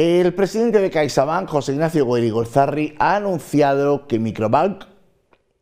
El presidente de CaixaBank, José Ignacio Guerrero Golzarri, ha anunciado que Microbank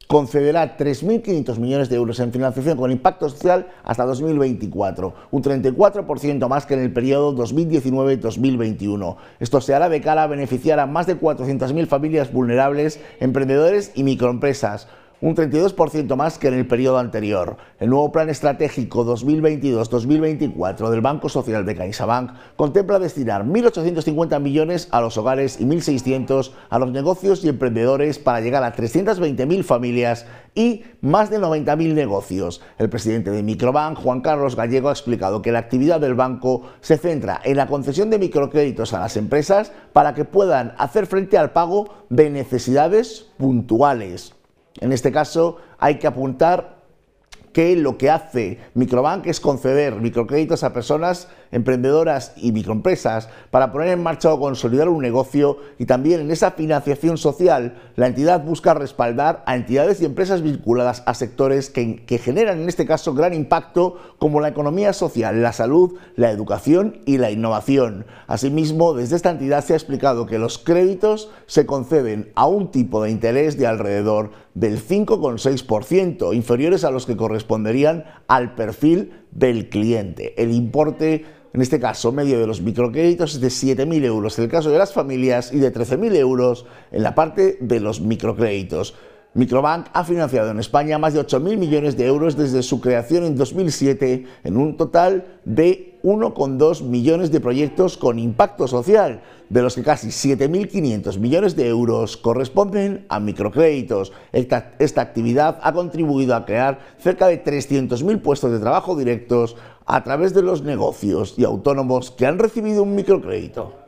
concederá 3.500 millones de euros en financiación con impacto social hasta 2024, un 34% más que en el periodo 2019-2021. Esto se hará de cara a beneficiar a más de 400.000 familias vulnerables, emprendedores y microempresas un 32% más que en el periodo anterior. El nuevo plan estratégico 2022-2024 del Banco Social de CaixaBank contempla destinar 1.850 millones a los hogares y 1.600 a los negocios y emprendedores para llegar a 320.000 familias y más de 90.000 negocios. El presidente de Microbank, Juan Carlos Gallego, ha explicado que la actividad del banco se centra en la concesión de microcréditos a las empresas para que puedan hacer frente al pago de necesidades puntuales. En este caso hay que apuntar que lo que hace Microbank es conceder microcréditos a personas emprendedoras y microempresas para poner en marcha o consolidar un negocio y también en esa financiación social la entidad busca respaldar a entidades y empresas vinculadas a sectores que, que generan en este caso gran impacto como la economía social, la salud, la educación y la innovación. Asimismo, desde esta entidad se ha explicado que los créditos se conceden a un tipo de interés de alrededor del 5,6%, inferiores a los que corresponden corresponderían al perfil del cliente. El importe, en este caso medio de los microcréditos, es de 7.000 euros en el caso de las familias y de 13.000 euros en la parte de los microcréditos. Microbank ha financiado en España más de 8.000 millones de euros desde su creación en 2007 en un total de 1,2 millones de proyectos con impacto social, de los que casi 7.500 millones de euros corresponden a microcréditos. Esta, actividad ha contribuido a crear cerca de 300.000 puestos de trabajo directos a través de los negocios y autónomos que han recibido un microcrédito.